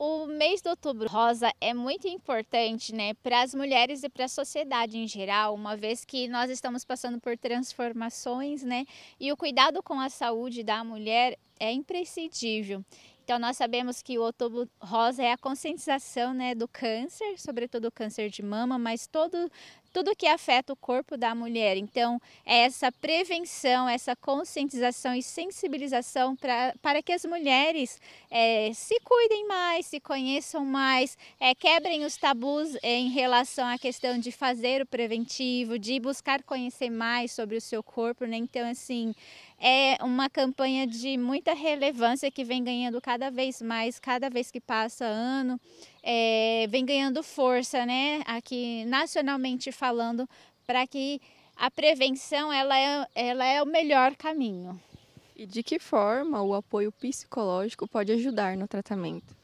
O mês de outubro rosa é muito importante né, para as mulheres e para a sociedade em geral, uma vez que nós estamos passando por transformações né, e o cuidado com a saúde da mulher é imprescindível. Então, nós sabemos que o outubro rosa é a conscientização né, do câncer, sobretudo o câncer de mama, mas todo, tudo que afeta o corpo da mulher. Então, é essa prevenção, essa conscientização e sensibilização pra, para que as mulheres é, se cuidem mais, se conheçam mais, é, quebrem os tabus é, em relação à questão de fazer o preventivo, de buscar conhecer mais sobre o seu corpo. Né? Então, assim, é uma campanha de muita relevância que vem ganhando cada vez mais, cada vez que passa ano, é, vem ganhando força, né? Aqui nacionalmente falando, para que a prevenção ela é, ela é o melhor caminho. E de que forma o apoio psicológico pode ajudar no tratamento?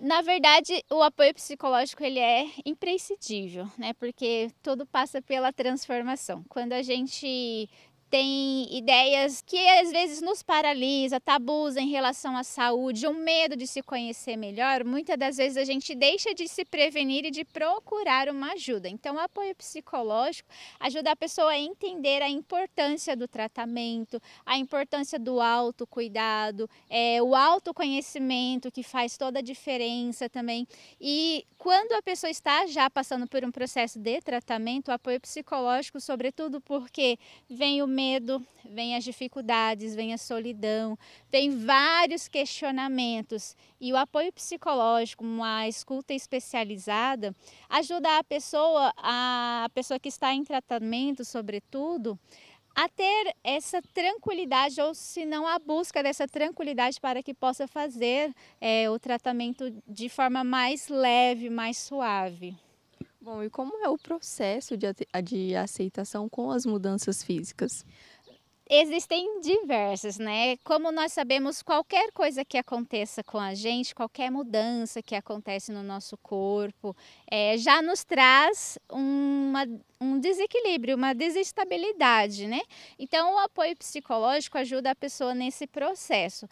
Na verdade, o apoio psicológico ele é imprescindível, né? Porque tudo passa pela transformação. Quando a gente tem ideias que às vezes nos paralisa, tabus em relação à saúde, o um medo de se conhecer melhor, muitas das vezes a gente deixa de se prevenir e de procurar uma ajuda. Então, o apoio psicológico ajuda a pessoa a entender a importância do tratamento, a importância do autocuidado, é, o autoconhecimento que faz toda a diferença também. E quando a pessoa está já passando por um processo de tratamento, o apoio psicológico, sobretudo porque vem o medo medo, vem as dificuldades, vem a solidão, vem vários questionamentos. E o apoio psicológico, uma escuta especializada, ajuda a pessoa, a pessoa que está em tratamento, sobretudo, a ter essa tranquilidade, ou se não a busca dessa tranquilidade para que possa fazer é, o tratamento de forma mais leve, mais suave. Bom, e como é o processo de, de aceitação com as mudanças físicas? Existem diversas, né? Como nós sabemos, qualquer coisa que aconteça com a gente, qualquer mudança que acontece no nosso corpo, é, já nos traz uma, um desequilíbrio, uma desestabilidade, né? Então, o apoio psicológico ajuda a pessoa nesse processo.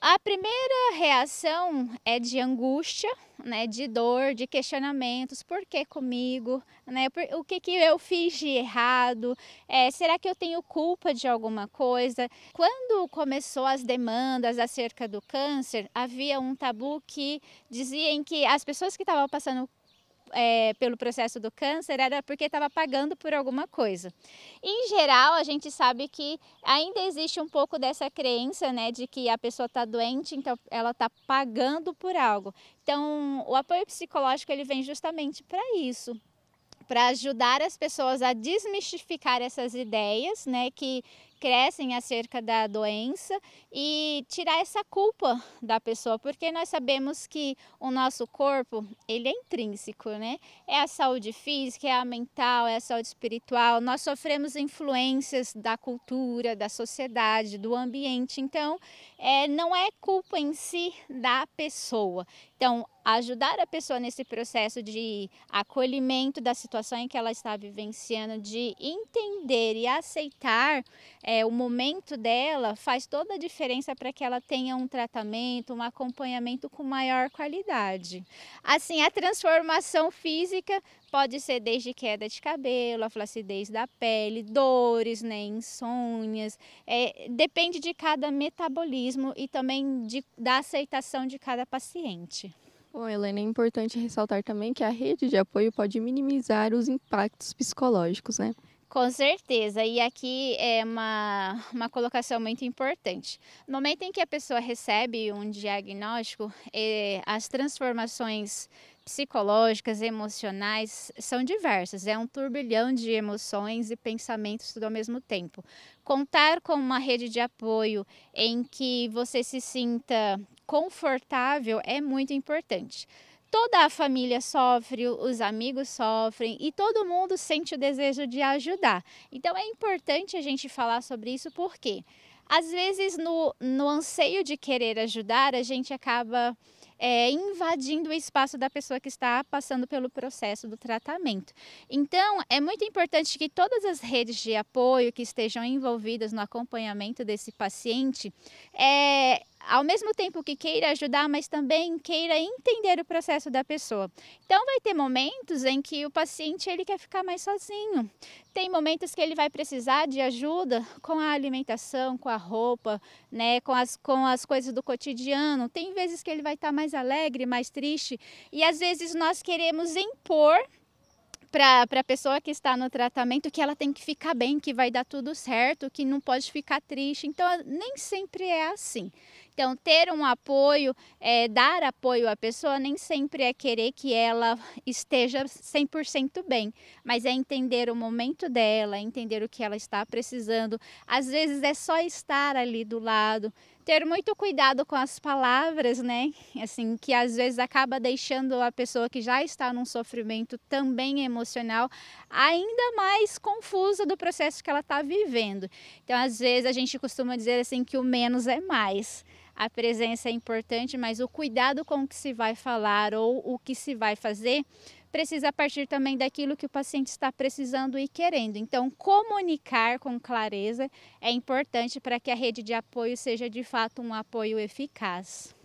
A primeira reação é de angústia, né, de dor, de questionamentos, por que comigo, né, por, o que, que eu fiz de errado, é, será que eu tenho culpa de alguma coisa? Quando começou as demandas acerca do câncer, havia um tabu que em que as pessoas que estavam passando é, pelo processo do câncer era porque estava pagando por alguma coisa. Em geral, a gente sabe que ainda existe um pouco dessa crença, né, de que a pessoa está doente, então ela está pagando por algo. Então, o apoio psicológico ele vem justamente para isso, para ajudar as pessoas a desmistificar essas ideias, né, que, crescem acerca da doença e tirar essa culpa da pessoa, porque nós sabemos que o nosso corpo, ele é intrínseco, né? É a saúde física, é a mental, é a saúde espiritual. Nós sofremos influências da cultura, da sociedade, do ambiente. Então, é, não é culpa em si da pessoa. Então, ajudar a pessoa nesse processo de acolhimento da situação em que ela está vivenciando, de entender e aceitar é, o momento dela faz toda a diferença para que ela tenha um tratamento, um acompanhamento com maior qualidade. Assim, a transformação física pode ser desde queda de cabelo, a flacidez da pele, dores, né, insônias. É, depende de cada metabolismo e também de, da aceitação de cada paciente. Bom, Helena, é importante ressaltar também que a rede de apoio pode minimizar os impactos psicológicos, né? Com certeza, e aqui é uma, uma colocação muito importante. No momento em que a pessoa recebe um diagnóstico, eh, as transformações psicológicas, emocionais, são diversas. É um turbilhão de emoções e pensamentos tudo ao mesmo tempo. Contar com uma rede de apoio em que você se sinta confortável é muito importante toda a família sofre, os amigos sofrem e todo mundo sente o desejo de ajudar. Então é importante a gente falar sobre isso porque às vezes no, no anseio de querer ajudar a gente acaba é, invadindo o espaço da pessoa que está passando pelo processo do tratamento. Então, é muito importante que todas as redes de apoio que estejam envolvidas no acompanhamento desse paciente é, ao mesmo tempo que queira ajudar, mas também queira entender o processo da pessoa. Então vai ter momentos em que o paciente ele quer ficar mais sozinho. Tem momentos que ele vai precisar de ajuda com a alimentação, com a roupa, né, com as com as coisas do cotidiano. Tem vezes que ele vai estar tá mais alegre, mais triste, e às vezes nós queremos impor para a pessoa que está no tratamento que ela tem que ficar bem, que vai dar tudo certo, que não pode ficar triste. Então, nem sempre é assim. Então, ter um apoio, é, dar apoio à pessoa, nem sempre é querer que ela esteja 100% bem, mas é entender o momento dela, entender o que ela está precisando. Às vezes é só estar ali do lado, ter muito cuidado com as palavras, né? Assim, que às vezes acaba deixando a pessoa que já está num sofrimento também emocional ainda mais confusa do processo que ela está vivendo. Então, às vezes a gente costuma dizer assim que o menos é mais a presença é importante, mas o cuidado com o que se vai falar ou o que se vai fazer precisa partir também daquilo que o paciente está precisando e querendo. Então, comunicar com clareza é importante para que a rede de apoio seja de fato um apoio eficaz.